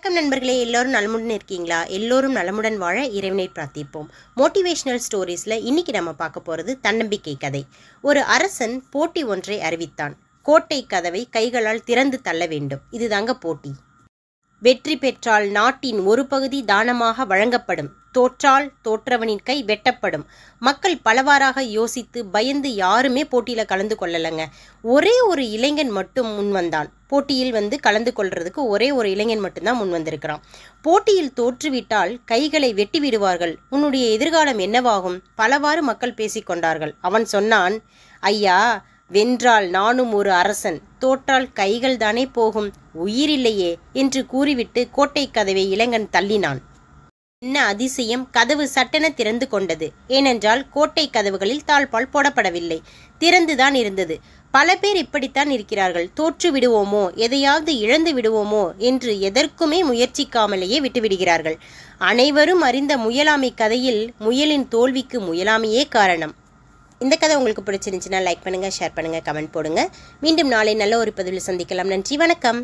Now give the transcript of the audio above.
வணக்கம் நண்பர்களே எல்லோரும் நலமுடன் இருக்கீங்களா எல்லோரும் நலமுடன் வாழ இறைவனை பிரார்த்திப்போம் மோட்டிவேஷனல் ஸ்டோரிஸில் இன்னைக்கு நம்ம பார்க்க போகிறது தன்னம்பிக்கை கதை ஒரு அரசன் போட்டி ஒன்றை அறிவித்தான் கோட்டை கதவை கைகளால் திறந்து தள்ள வேண்டும் இதுதாங்க போட்டி வெற்றி பெற்றால் நாட்டின் ஒரு பகுதி தானமாக வழங்கப்படும் தோற்றால் தோற்றவனின் கை வெட்டப்படும் மக்கள் பலவாறாக யோசித்து பயந்து யாருமே போட்டியில கலந்து கொள்ளலைங்க ஒரே ஒரு இளைஞன் மட்டும் முன் வந்தான் போட்டியில் வந்து கலந்து கொள்றதுக்கு ஒரே ஒரு இளைஞன் மட்டும்தான் முன் வந்திருக்கிறான் போட்டியில் தோற்றுவிட்டால் கைகளை வெட்டி விடுவார்கள் உன்னுடைய எதிர்காலம் என்னவாகும் பலவாறு மக்கள் பேசிக்கொண்டார்கள் அவன் சொன்னான் ஐயா வென்றால் நானும் ஒரு அரசன் தோற்றால் கைகள் தானே போகும் உயிரில்லையே என்று கூறிவிட்டு கோட்டை கதவை இளங்கன் தள்ளினான் என்ன அதிசயம் கதவு சட்டென திறந்து கொண்டது ஏனென்றால் கோட்டை கதவுகளில் தாழ்பால் போடப்படவில்லை திறந்துதான் இருந்தது பல பேர் இப்படித்தான் இருக்கிறார்கள் தோற்று விடுவோமோ எதையாவது இழந்து விடுவோமோ என்று எதற்குமே முயற்சிக்காமலேயே விட்டுவிடுகிறார்கள் அனைவரும் அறிந்த முயலாமை கதையில் முயலின் தோல்விக்கு முயலாமையே காரணம் இந்த கதை உங்களுக்கு பிடிச்சிருந்துச்சுன்னா லைக் பண்ணுங்கள் ஷேர் பண்ணுங்கள் கமெண்ட் போடுங்க மீண்டும் நாளை நல்ல ஒரு பதிவில் சந்திக்கலாம் நன்றி வணக்கம்